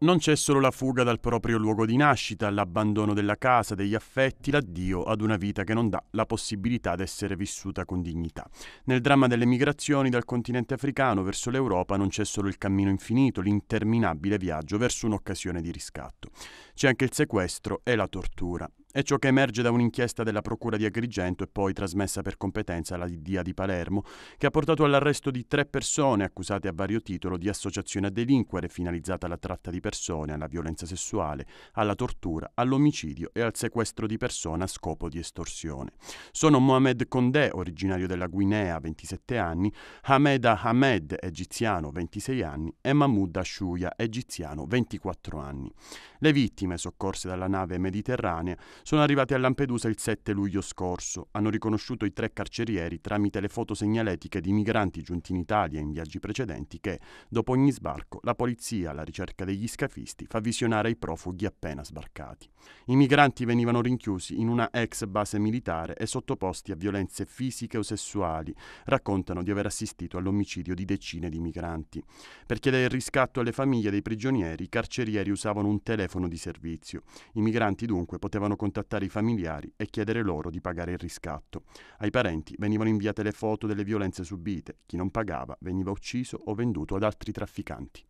non c'è solo la fuga dal proprio luogo di nascita, l'abbandono della casa, degli affetti, l'addio ad una vita che non dà la possibilità di essere vissuta con dignità. Nel dramma delle migrazioni dal continente africano verso l'Europa non c'è solo il cammino infinito, l'interminabile viaggio verso un'occasione di riscatto. C'è anche il sequestro e la tortura. È ciò che emerge da un'inchiesta della Procura di Agrigento e poi trasmessa per competenza alla DIA di Palermo, che ha portato all'arresto di tre persone accusate a vario titolo di associazione a delinquere finalizzata alla tratta di persone, alla violenza sessuale, alla tortura, all'omicidio e al sequestro di persona a scopo di estorsione. Sono Mohamed Condé, originario della Guinea, 27 anni, Hameda Hamed, egiziano, 26 anni, e Mahmoud Ashuya, egiziano, 24 anni. Le vittime, soccorse dalla nave mediterranea, sono arrivati a Lampedusa il 7 luglio scorso. Hanno riconosciuto i tre carcerieri tramite le foto segnaletiche di migranti giunti in Italia in viaggi precedenti che, dopo ogni sbarco, la polizia, alla ricerca degli scafisti, fa visionare ai profughi appena sbarcati. I migranti venivano rinchiusi in una ex base militare e sottoposti a violenze fisiche o sessuali. Raccontano di aver assistito all'omicidio di decine di migranti. Per chiedere il riscatto alle famiglie dei prigionieri, i carcerieri usavano un telefono di servizio. I migranti dunque potevano continuare contattare i familiari e chiedere loro di pagare il riscatto. Ai parenti venivano inviate le foto delle violenze subite, chi non pagava veniva ucciso o venduto ad altri trafficanti.